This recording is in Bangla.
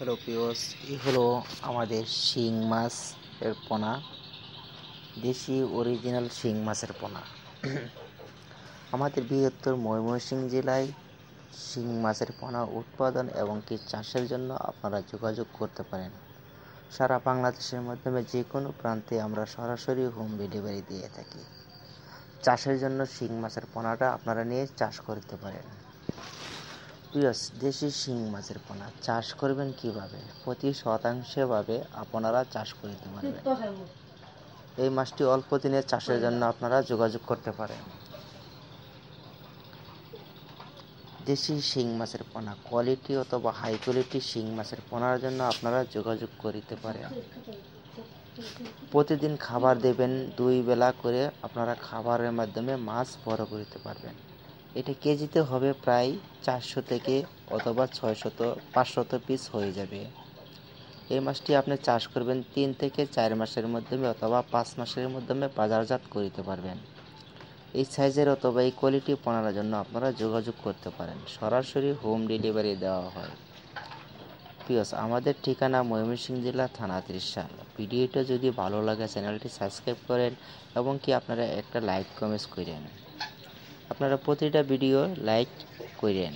হ্যালো পিওস এ হলো আমাদের শিং মাছ এর পোনা দেশি অরিজিনাল শিং মাছের পোনা আমাদের বৃহত্তর ময়মনসিং জেলায় শিং মাছের পোনা উৎপাদন এবং কি চাষের জন্য আপনারা যোগাযোগ করতে পারেন সারা বাংলাদেশের মাধ্যমে যে কোনো প্রান্তে আমরা সরাসরি হোম ডেলিভারি দিয়ে থাকি চাষের জন্য শিং মাছের পোনাটা আপনারা নিয়ে চাষ করতে পারেন প্রিয়স দেশি শিং মাছের পোনা চাষ করবেন কিভাবে প্রতি শতাংশে ভাবে আপনারা চাষ দিতে পারবেন এই মাছটি অল্প দিনের চাষের জন্য আপনারা যোগাযোগ করতে পারেন দেশি শিং মাছের পোনা কোয়ালিটি অথবা হাই কোয়ালিটি শিং মাছের পোনার জন্য আপনারা যোগাযোগ করিতে পারেন প্রতিদিন খাবার দেবেন দুই বেলা করে আপনারা খাবারের মাধ্যমে মাছ বড় করিতে পারবেন এটা কেজিতে হবে প্রায় চারশো থেকে অথবা ছয়শত পাঁচশত পিস হয়ে যাবে এই মাছটি আপনি চাষ করবেন তিন থেকে চার মাসের মাধ্যমে অথবা পাঁচ মাসের মাধ্যমে বাজারজাত করিতে পারবেন এই সাইজের অথবা এই কোয়ালিটি পণার জন্য আপনারা যোগাযোগ করতে পারেন সরাসরি হোম ডেলিভারি দেওয়া হয় পিওস আমাদের ঠিকানা ময়মনসিংহ জেলা থানা ত্রিশাল ভিডিওটা যদি ভালো লাগে চ্যানেলটি সাবস্ক্রাইব করেন এবং কি আপনারা একটা লাইক কমেন্টস করেন আপনারা প্রতিটা ভিডিও লাইক করেন